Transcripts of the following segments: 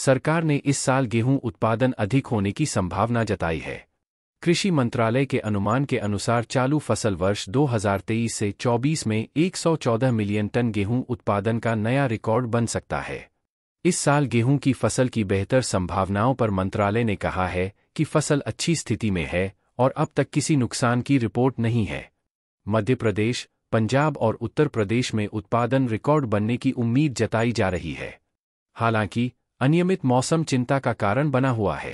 सरकार ने इस साल गेहूं उत्पादन अधिक होने की संभावना जताई है कृषि मंत्रालय के अनुमान के अनुसार चालू फसल वर्ष 2023 से 24 में 114 मिलियन टन गेहूं उत्पादन का नया रिकॉर्ड बन सकता है इस साल गेहूं की फसल की बेहतर संभावनाओं पर मंत्रालय ने कहा है कि फसल अच्छी स्थिति में है और अब तक किसी नुकसान की रिपोर्ट नहीं है मध्य प्रदेश पंजाब और उत्तर प्रदेश में उत्पादन रिकॉर्ड बनने की उम्मीद जताई जा रही है हालांकि अनियमित मौसम चिंता का कारण बना हुआ है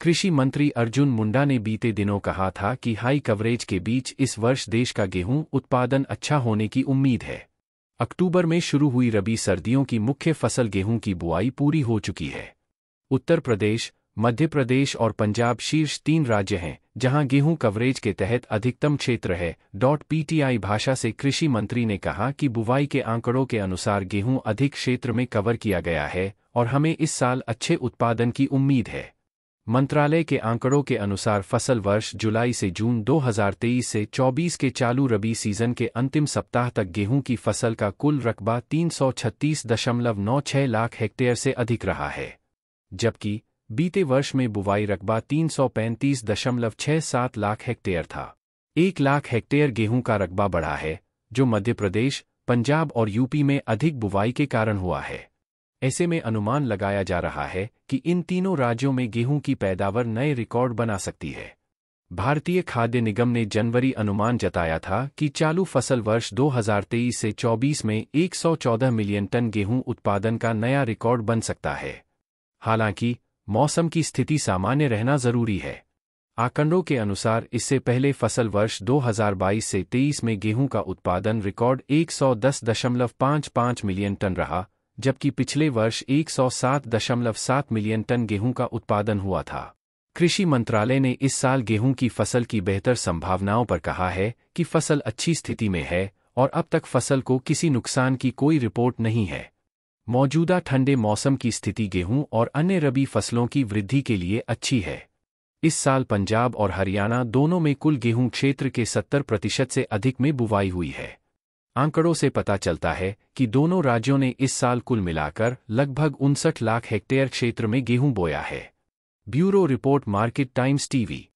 कृषि मंत्री अर्जुन मुंडा ने बीते दिनों कहा था कि हाई कवरेज के बीच इस वर्ष देश का गेहूं उत्पादन अच्छा होने की उम्मीद है अक्टूबर में शुरू हुई रबी सर्दियों की मुख्य फसल गेहूं की बुआई पूरी हो चुकी है उत्तर प्रदेश मध्य प्रदेश और पंजाब शीर्ष तीन राज्य हैं जहां गेहूं कवरेज के तहत अधिकतम क्षेत्र है डॉट पीटीआई भाषा से कृषि मंत्री ने कहा कि बुवाई के आंकड़ों के अनुसार गेहूं अधिक क्षेत्र में कवर किया गया है और हमें इस साल अच्छे उत्पादन की उम्मीद है मंत्रालय के आंकड़ों के अनुसार फसल वर्ष जुलाई से जून 2023 से 24 के चालू रबी सीजन के अंतिम सप्ताह तक गेहूं की फसल का कुल रकबा तीन लाख हेक्टेयर से अधिक रहा है जबकि बीते वर्ष में बुवाई रकबा तीन सौ पैंतीस दशमलव सात लाख हेक्टेयर था एक लाख हेक्टेयर गेहूं का रकबा बढ़ा है जो मध्य प्रदेश पंजाब और यूपी में अधिक बुवाई के कारण हुआ है ऐसे में अनुमान लगाया जा रहा है कि इन तीनों राज्यों में गेहूं की पैदावार नए रिकॉर्ड बना सकती है भारतीय खाद्य निगम ने जनवरी अनुमान जताया था कि चालू फसल वर्ष 2023 से 24 में 114 मिलियन टन गेहूं उत्पादन का नया रिकॉर्ड बन सकता है हालांकि मौसम की स्थिति सामान्य रहना जरूरी है आंकड़ों के अनुसार इससे पहले फसल वर्ष 2022 से 23 में गेहूं का उत्पादन रिकॉर्ड 110.55 मिलियन टन रहा जबकि पिछले वर्ष 107.7 मिलियन टन गेहूं का उत्पादन हुआ था कृषि मंत्रालय ने इस साल गेहूं की फसल की बेहतर संभावनाओं पर कहा है कि फसल अच्छी स्थिति में है और अब तक फसल को किसी नुकसान की कोई रिपोर्ट नहीं है मौजूदा ठंडे मौसम की स्थिति गेहूं और अन्य रबी फसलों की वृद्धि के लिए अच्छी है इस साल पंजाब और हरियाणा दोनों में कुल गेहूं क्षेत्र के 70 प्रतिशत से अधिक में बुवाई हुई है आंकड़ों से पता चलता है कि दोनों राज्यों ने इस साल कुल मिलाकर लगभग उनसठ लाख हेक्टेयर क्षेत्र में गेहूं बोया है bureau report market times TV